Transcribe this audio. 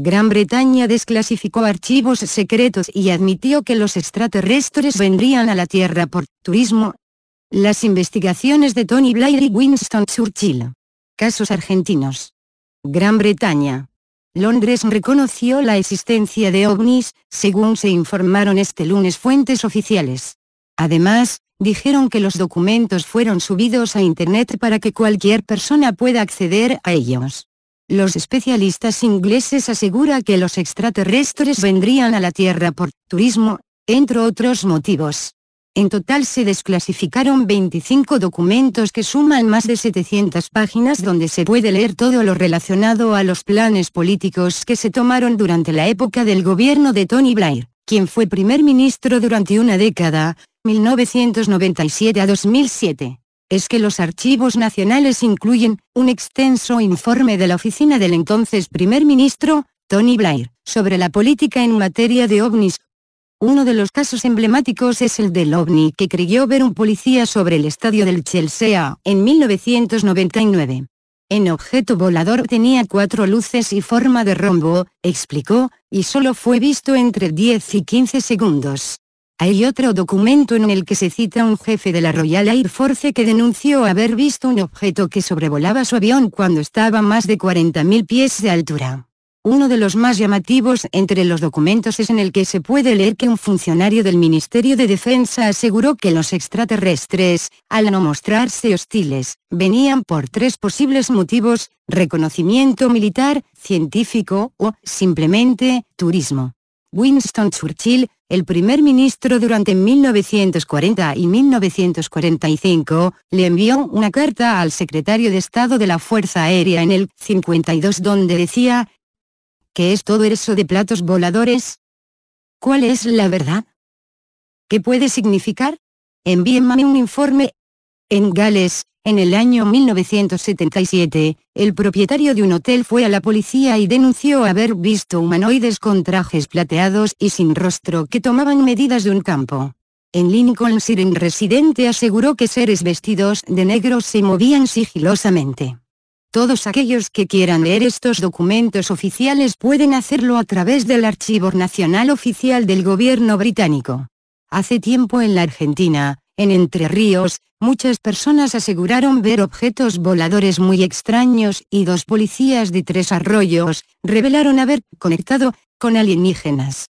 Gran Bretaña desclasificó archivos secretos y admitió que los extraterrestres vendrían a la Tierra por turismo. Las investigaciones de Tony Blair y Winston Churchill. Casos argentinos. Gran Bretaña. Londres reconoció la existencia de ovnis, según se informaron este lunes fuentes oficiales. Además, dijeron que los documentos fueron subidos a Internet para que cualquier persona pueda acceder a ellos. Los especialistas ingleses asegura que los extraterrestres vendrían a la Tierra por turismo, entre otros motivos. En total se desclasificaron 25 documentos que suman más de 700 páginas donde se puede leer todo lo relacionado a los planes políticos que se tomaron durante la época del gobierno de Tony Blair, quien fue primer ministro durante una década, 1997 a 2007 es que los archivos nacionales incluyen, un extenso informe de la oficina del entonces primer ministro, Tony Blair, sobre la política en materia de ovnis. Uno de los casos emblemáticos es el del ovni que creyó ver un policía sobre el estadio del Chelsea, en 1999. En objeto volador tenía cuatro luces y forma de rombo, explicó, y solo fue visto entre 10 y 15 segundos. Hay otro documento en el que se cita un jefe de la Royal Air Force que denunció haber visto un objeto que sobrevolaba su avión cuando estaba a más de 40.000 pies de altura. Uno de los más llamativos entre los documentos es en el que se puede leer que un funcionario del Ministerio de Defensa aseguró que los extraterrestres, al no mostrarse hostiles, venían por tres posibles motivos, reconocimiento militar, científico o, simplemente, turismo. Winston Churchill, el primer ministro durante 1940 y 1945, le envió una carta al secretario de Estado de la Fuerza Aérea en el 52 donde decía, ¿Qué es todo eso de platos voladores? ¿Cuál es la verdad? ¿Qué puede significar? Envíenme un informe en Gales, en el año 1977, el propietario de un hotel fue a la policía y denunció haber visto humanoides con trajes plateados y sin rostro que tomaban medidas de un campo. En Lincoln un residente aseguró que seres vestidos de negro se movían sigilosamente. Todos aquellos que quieran leer estos documentos oficiales pueden hacerlo a través del Archivo Nacional Oficial del Gobierno Británico. Hace tiempo en la Argentina, en Entre Ríos, muchas personas aseguraron ver objetos voladores muy extraños y dos policías de Tres Arroyos revelaron haber conectado con alienígenas.